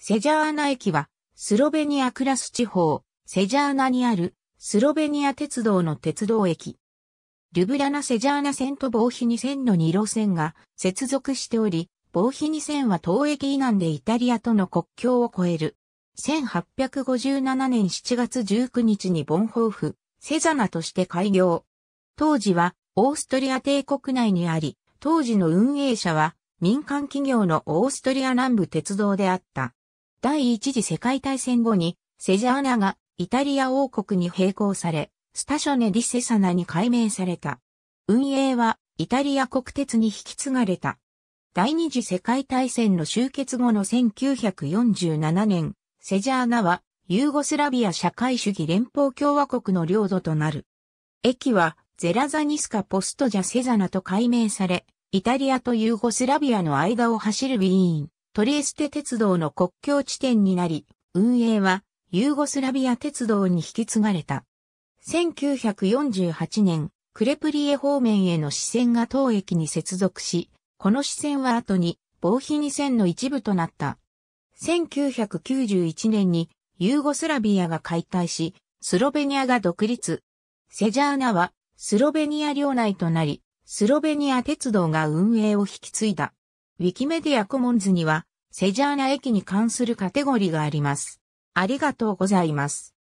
セジャーナ駅は、スロベニアクラス地方、セジャーナにある、スロベニア鉄道の鉄道駅。ルブラナ・セジャーナ線と防避2線の2路線が接続しており、防避2線は東駅以南でイタリアとの国境を越える。1857年7月19日にボンホーフ、セザナとして開業。当時はオーストリア帝国内にあり、当時の運営者は民間企業のオーストリア南部鉄道であった。第一次世界大戦後に、セジャーナがイタリア王国に並行され、スタショネ・ディ・セサナに改名された。運営はイタリア国鉄に引き継がれた。第二次世界大戦の終結後の1947年、セジャーナはユーゴスラビア社会主義連邦共和国の領土となる。駅はゼラザニスカ・ポストジャ・セザナと改名され、イタリアとユーゴスラビアの間を走るビーン。トリエステ鉄道の国境地点になり、運営はユーゴスラビア鉄道に引き継がれた。1948年、クレプリエ方面への支線が当駅に接続し、この支線は後に防避2線の一部となった。1991年にユーゴスラビアが解体し、スロベニアが独立。セジャーナはスロベニア領内となり、スロベニア鉄道が運営を引き継いだ。ウィキメディアコモンズにはセジャーナ駅に関するカテゴリがあります。ありがとうございます。